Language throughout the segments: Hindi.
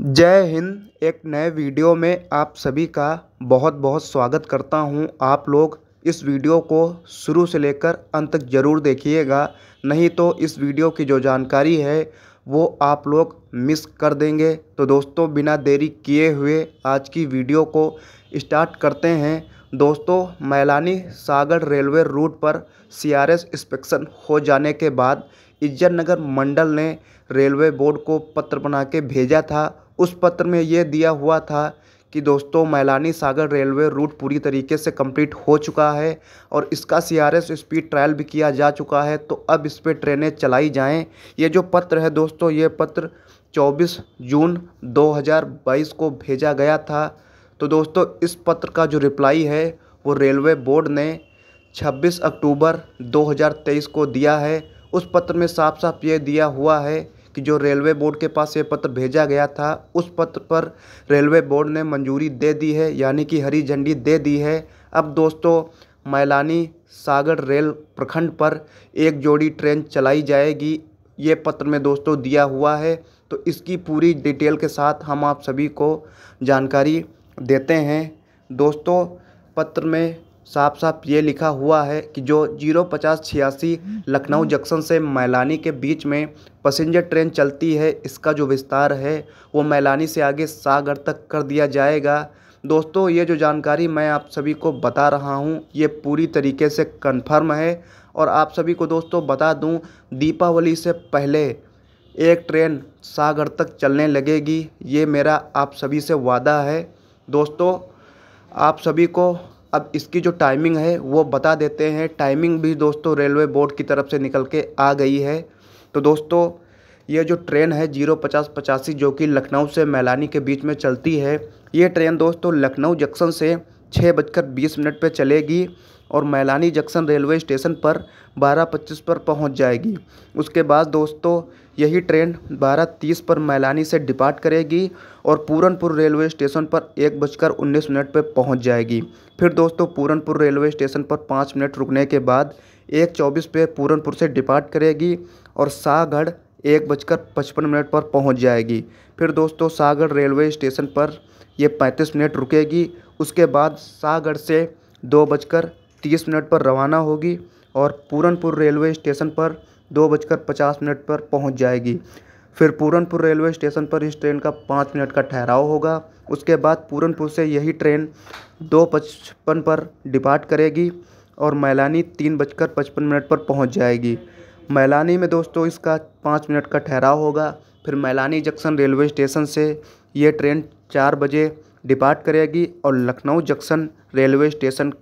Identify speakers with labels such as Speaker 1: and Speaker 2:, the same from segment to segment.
Speaker 1: जय हिंद एक नए वीडियो में आप सभी का बहुत बहुत स्वागत करता हूं आप लोग इस वीडियो को शुरू से लेकर अंत तक ज़रूर देखिएगा नहीं तो इस वीडियो की जो जानकारी है वो आप लोग मिस कर देंगे तो दोस्तों बिना देरी किए हुए आज की वीडियो को स्टार्ट करते हैं दोस्तों मैलानी सागर रेलवे रूट पर सीआरएस इंस्पेक्शन हो जाने के बाद इज्जत नगर मंडल ने रेलवे बोर्ड को पत्र बना के भेजा था उस पत्र में यह दिया हुआ था कि दोस्तों मैलानी सागर रेलवे रूट पूरी तरीके से कंप्लीट हो चुका है और इसका C R S speed trial भी किया जा चुका है तो अब इस पर ट्रेनें चलाई जाएं ये जो पत्र है दोस्तों ये पत्र 24 जून 2022 को भेजा गया था तो दोस्तों इस पत्र का जो रिप्लाई है वो रेलवे बोर्ड ने 26 अक्टूबर 2023 को दिया है उस पत्र में साफ साफ ये दिया हुआ है कि जो रेलवे बोर्ड के पास ये पत्र भेजा गया था उस पत्र पर रेलवे बोर्ड ने मंजूरी दे दी है यानी कि हरी झंडी दे दी है अब दोस्तों मैलानी सागर रेल प्रखंड पर एक जोड़ी ट्रेन चलाई जाएगी ये पत्र में दोस्तों दिया हुआ है तो इसकी पूरी डिटेल के साथ हम आप सभी को जानकारी देते हैं दोस्तों पत्र में साफ साफ ये लिखा हुआ है कि जो जीरो पचास छियासी लखनऊ जंक्शन से मैलानी के बीच में पसेंजर ट्रेन चलती है इसका जो विस्तार है वो मैलानी से आगे सागर तक कर दिया जाएगा दोस्तों ये जो जानकारी मैं आप सभी को बता रहा हूँ ये पूरी तरीके से कन्फर्म है और आप सभी को दोस्तों बता दूँ दीपावली से पहले एक ट्रेन सागर तक चलने लगेगी ये मेरा आप सभी से वादा है दोस्तों आप सभी को अब इसकी जो टाइमिंग है वो बता देते हैं टाइमिंग भी दोस्तों रेलवे बोर्ड की तरफ से निकल के आ गई है तो दोस्तों ये जो ट्रेन है जीरो पचास पचासी जो कि लखनऊ से मैलानी के बीच में चलती है ये ट्रेन दोस्तों लखनऊ जंक्शन से छः बजकर बीस मिनट पर चलेगी और मैलानी जंक्शन रेलवे स्टेशन पर बारह पच्चीस पर पहुंच जाएगी उसके बाद दोस्तों यही ट्रेन बारह तीस पर मैलानी से डिपार्ट करेगी और पूरनपुर रेलवे स्टेशन पर एक बजकर उन्नीस मिनट पर पहुंच जाएगी फिर दोस्तों पूरनपुर रेलवे स्टेशन पर पाँच मिनट रुकने के बाद एक चौबीस पर पूरनपुर से डिपार्ट करेगी और सागढ़ एक बजकर पचपन मिनट पर पहुंच जाएगी फिर दोस्तों सागर रेलवे स्टेशन पर यह पैंतीस मिनट रुकेगी उसके बाद सागढ़ से दो बजकर तीस मिनट पर रवाना होगी और पूरनपुर रेलवे स्टेशन पर दो बजकर पचास मिनट पर पहुंच जाएगी फिर पूरनपुर रेलवे स्टेशन पर इस ट्रेन का पाँच मिनट का ठहराव होगा उसके बाद पूरनपुर से यही ट्रेन दो पचपन पर डिपार्ट करेगी और मैलानी तीन बजकर पचपन मिनट पर पहुंच जाएगी मैलानी में दोस्तों इसका पाँच मिनट का ठहराव होगा फिर मैलानी जंक्शन रेलवे स्टेशन से ये ट्रेन चार बजे डिपार्ट करेगी और लखनऊ जंक्शन रेलवे स्टेशन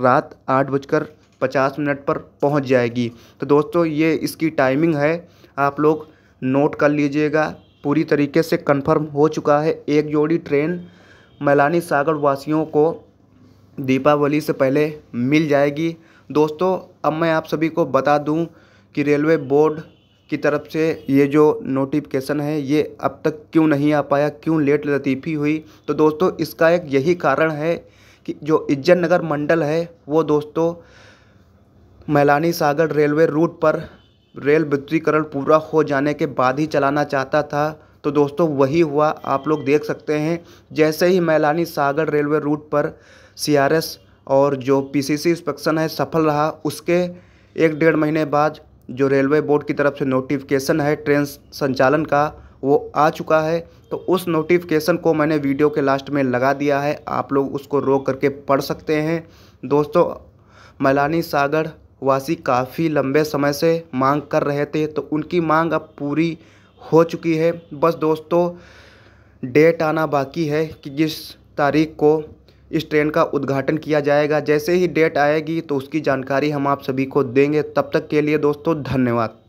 Speaker 1: रात आठ बजकर पचास मिनट पर पहुंच जाएगी तो दोस्तों ये इसकी टाइमिंग है आप लोग नोट कर लीजिएगा पूरी तरीके से कंफर्म हो चुका है एक जोड़ी ट्रेन मैलानी सागर वासियों को दीपावली से पहले मिल जाएगी दोस्तों अब मैं आप सभी को बता दूं कि रेलवे बोर्ड की तरफ से ये जो नोटिफिकेशन है ये अब तक क्यों नहीं आ पाया क्यों लेट लतीफ़ी हुई तो दोस्तों इसका एक यही कारण है कि जो इज्जत नगर मंडल है वो दोस्तों मैलानी सागर रेलवे रूट पर रेल विद्युतीकरण पूरा हो जाने के बाद ही चलाना चाहता था तो दोस्तों वही हुआ आप लोग देख सकते हैं जैसे ही मैलानी सागर रेलवे रूट पर सीआरएस और जो पीसीसी इंस्पेक्शन है सफल रहा उसके एक डेढ़ महीने बाद जो रेलवे बोर्ड की तरफ से नोटिफिकेशन है ट्रेन संचालन का वो आ चुका है तो उस नोटिफिकेशन को मैंने वीडियो के लास्ट में लगा दिया है आप लोग उसको रोक करके पढ़ सकते हैं दोस्तों मैलानी सागर वासी काफ़ी लंबे समय से मांग कर रहे थे तो उनकी मांग अब पूरी हो चुकी है बस दोस्तों डेट आना बाकी है कि जिस तारीख को इस ट्रेन का उद्घाटन किया जाएगा जैसे ही डेट आएगी तो उसकी जानकारी हम आप सभी को देंगे तब तक के लिए दोस्तों धन्यवाद